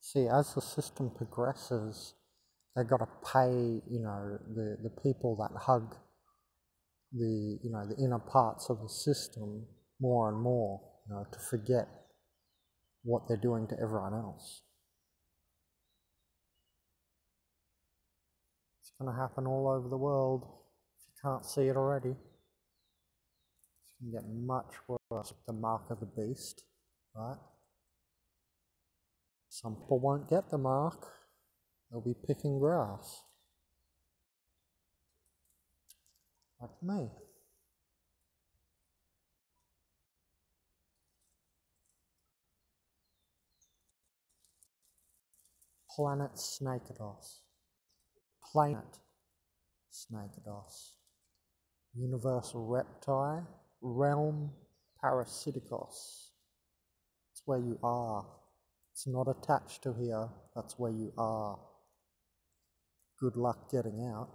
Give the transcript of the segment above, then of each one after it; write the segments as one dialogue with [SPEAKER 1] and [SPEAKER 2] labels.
[SPEAKER 1] see, as the system progresses, they've got to pay, you know, the, the people that hug the, you know, the inner parts of the system more and more, you know, to forget what they're doing to everyone else. It's going to happen all over the world if you can't see it already. It's going to get much worse, the mark of the beast, right? Some people won't get the mark, they'll be picking grass. Like me. Planet Snakados. Planet Snakados. Universal Reptile. Realm Parasiticos. It's where you are. It's not attached to here, that's where you are. Good luck getting out.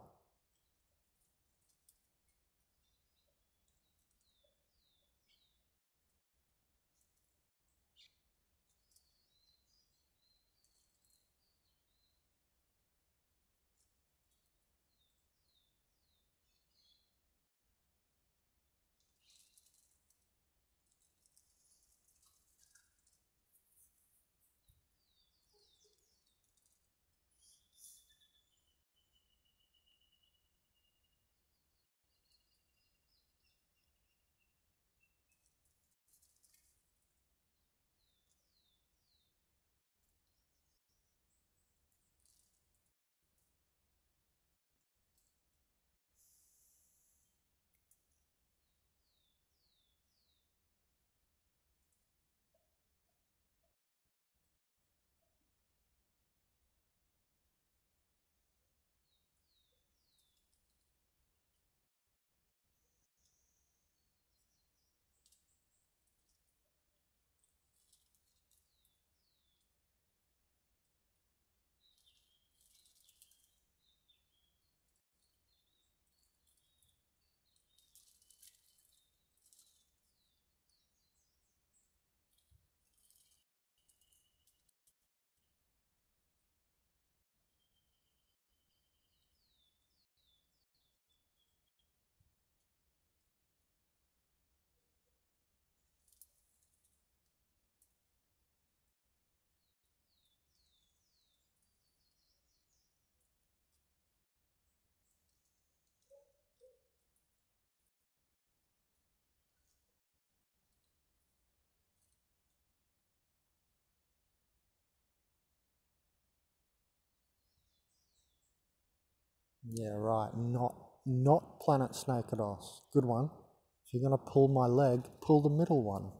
[SPEAKER 1] Yeah, right. Not not planet us. Good one. If you're going to pull my leg, pull the middle one.